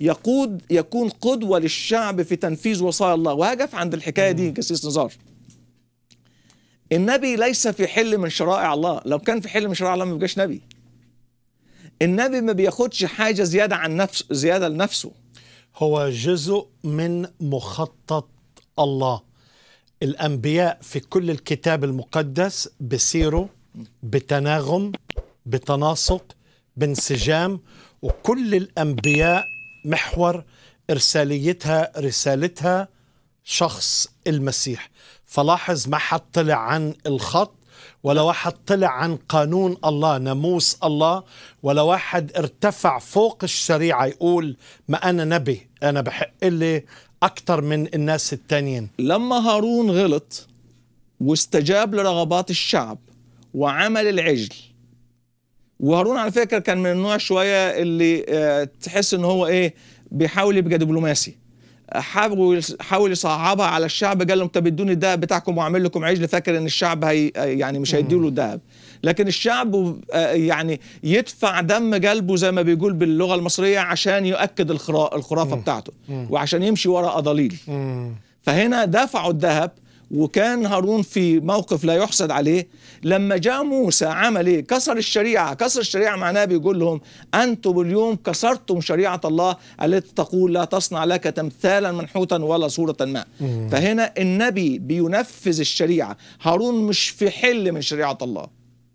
يقود يكون قدوة للشعب في تنفيذ وصايا الله وهقف عند الحكاية دي قسيس نزار النبي ليس في حل من شرائع الله لو كان في حل من شرائع الله ما بيبقاش نبي النبي ما بياخدش حاجة زيادة عن نفسه زيادة لنفسه هو جزء من مخطط الله الأنبياء في كل الكتاب المقدس بسيروا بتناغم بتناسق بانسجام وكل الأنبياء محور إرساليتها رسالتها شخص المسيح فلاحظ ما حد طلع عن الخط ولا واحد طلع عن قانون الله ناموس الله ولا واحد ارتفع فوق الشريعة يقول ما أنا نبي أنا بحق لي أكثر من الناس التانيين لما هارون غلط واستجاب لرغبات الشعب وعمل العجل وهارون على فكره كان من النوع شويه اللي آه، تحس ان هو ايه بيحاول يبقى دبلوماسي حاول حاول يصعبها على الشعب قال لهم طب ادوني الدهب بتاعكم واعمل لكم عجل فاكر ان الشعب هي يعني مش هيديله الدهب لكن الشعب آه، يعني يدفع دم قلبه زي ما بيقول باللغه المصريه عشان يؤكد الخرافه بتاعته وعشان يمشي وراء اضاليل فهنا دفعوا الذهب وكان هارون في موقف لا يحسد عليه لما جاء موسى عمل ايه كسر الشريعه كسر الشريعه معناه بيقول لهم انتم اليوم كسرتم شريعه الله التي تقول لا تصنع لك تمثالا منحوتا ولا صوره ما مم. فهنا النبي بينفذ الشريعه هارون مش في حل من شريعه الله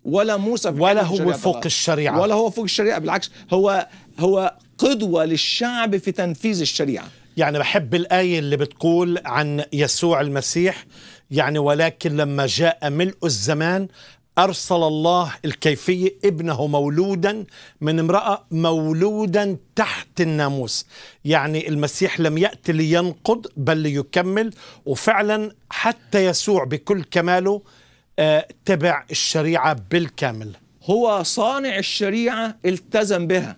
ولا موسى في ولا هو فوق الله. الشريعه ولا هو فوق الشريعه بالعكس هو هو قدوه للشعب في تنفيذ الشريعه يعني بحب الآية اللي بتقول عن يسوع المسيح يعني ولكن لما جاء ملء الزمان أرسل الله الكيفية ابنه مولودا من امرأة مولودا تحت الناموس يعني المسيح لم يأتي لينقض بل ليكمل وفعلا حتى يسوع بكل كماله آه، تبع الشريعة بالكامل هو صانع الشريعة التزم بها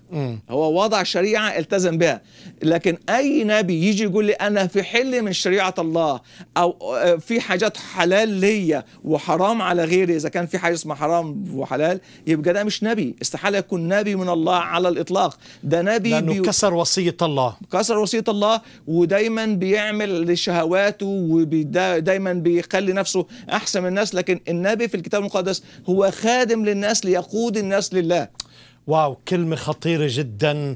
هو وضع شريعة التزم بها لكن أي نبي يجي يقول لي أنا في حل من شريعة الله أو آه، في حاجات حلال ليا وحرام على غيري إذا كان في حاجة اسمها حرام وحلال يبقى ده مش نبي استحالة يكون نبي من الله على الإطلاق ده نبي لأنه بي... كسر وصية الله كسر وصية الله ودايما بيعمل لشهواته ودايما بيخلي نفسه أحسن من الناس لكن النبي في الكتاب المقدس هو خادم للناس لي يقود الناس لله واو كلمة خطيرة جدا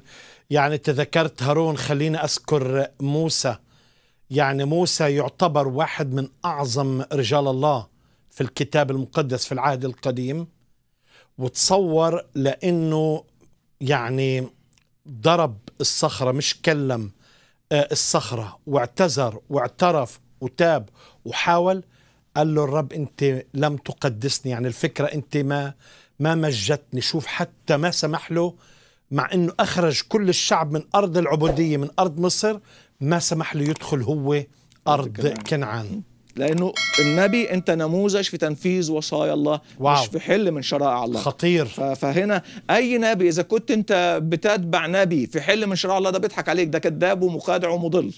يعني تذكرت هارون خليني أذكر موسى يعني موسى يعتبر واحد من أعظم رجال الله في الكتاب المقدس في العهد القديم وتصور لأنه يعني ضرب الصخرة مش كلم آه، الصخرة واعتذر واعترف وتاب وحاول قال له الرب أنت لم تقدسني يعني الفكرة أنت ما ما مجدني شوف حتى ما سمح له مع انه اخرج كل الشعب من ارض العبوديه من ارض مصر ما سمح له يدخل هو ارض كنعان لانه النبي انت نموذج في تنفيذ وصايا الله واو. مش في حل من شرائع الله خطير فهنا اي نبي اذا كنت انت بتتبع نبي في حل من شرائع الله ده بيضحك عليك ده كذاب ومخادع ومضل